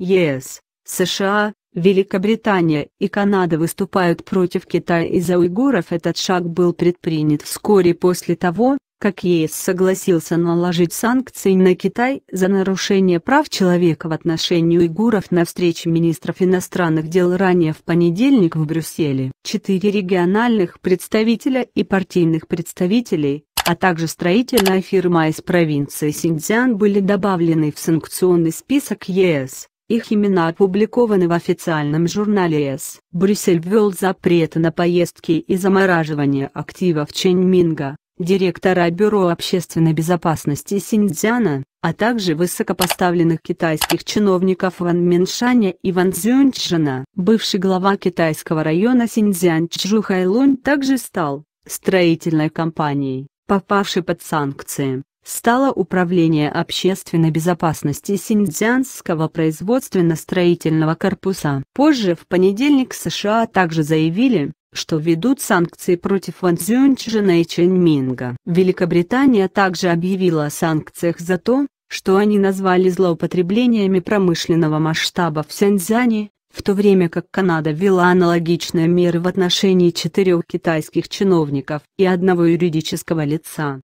ЕС, США, Великобритания и Канада выступают против Китая из-за уйгуров этот шаг был предпринят вскоре после того, как ЕС согласился наложить санкции на Китай за нарушение прав человека в отношении уйгуров на встрече министров иностранных дел ранее в понедельник в Брюсселе. Четыре региональных представителя и партийных представителей, а также строительная фирма из провинции Синьцзян были добавлены в санкционный список ЕС. Их имена опубликованы в официальном журнале С. Брюссель ввел запреты на поездки и замораживание активов Ченьминга, директора Бюро общественной безопасности Синьцзяна, а также высокопоставленных китайских чиновников Ван Миншаня и Ван Цзюньчжина. Бывший глава китайского района Синьцзян Чжу также стал строительной компанией, попавшей под санкции стало Управление общественной безопасности синьцзянского производственно-строительного корпуса. Позже в понедельник США также заявили, что ведут санкции против Ван Цзюньчжина и Чэньминга. Великобритания также объявила о санкциях за то, что они назвали злоупотреблениями промышленного масштаба в Синьцзяне, в то время как Канада ввела аналогичные меры в отношении четырех китайских чиновников и одного юридического лица.